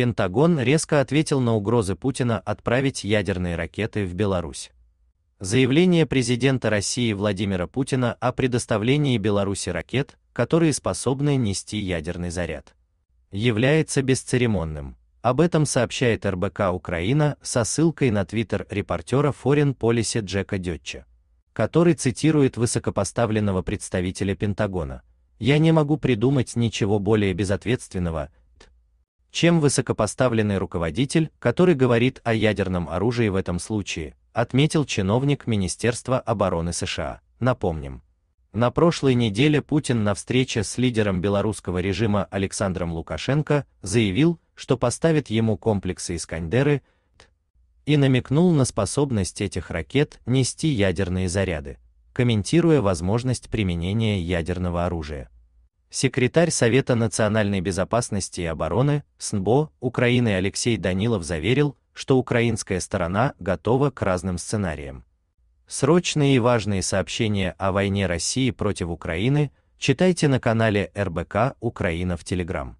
Пентагон резко ответил на угрозы Путина отправить ядерные ракеты в Беларусь. Заявление президента России Владимира Путина о предоставлении Беларуси ракет, которые способны нести ядерный заряд, является бесцеремонным. Об этом сообщает РБК Украина со ссылкой на твиттер репортера Foreign Policy Джека Дётча, который цитирует высокопоставленного представителя Пентагона. «Я не могу придумать ничего более безответственного, чем высокопоставленный руководитель, который говорит о ядерном оружии в этом случае, отметил чиновник Министерства обороны США. Напомним, на прошлой неделе Путин на встрече с лидером белорусского режима Александром Лукашенко заявил, что поставит ему комплексы Искандеры и намекнул на способность этих ракет нести ядерные заряды, комментируя возможность применения ядерного оружия. Секретарь Совета национальной безопасности и обороны СНБО Украины Алексей Данилов заверил, что украинская сторона готова к разным сценариям. Срочные и важные сообщения о войне России против Украины читайте на канале РБК Украина в Телеграм.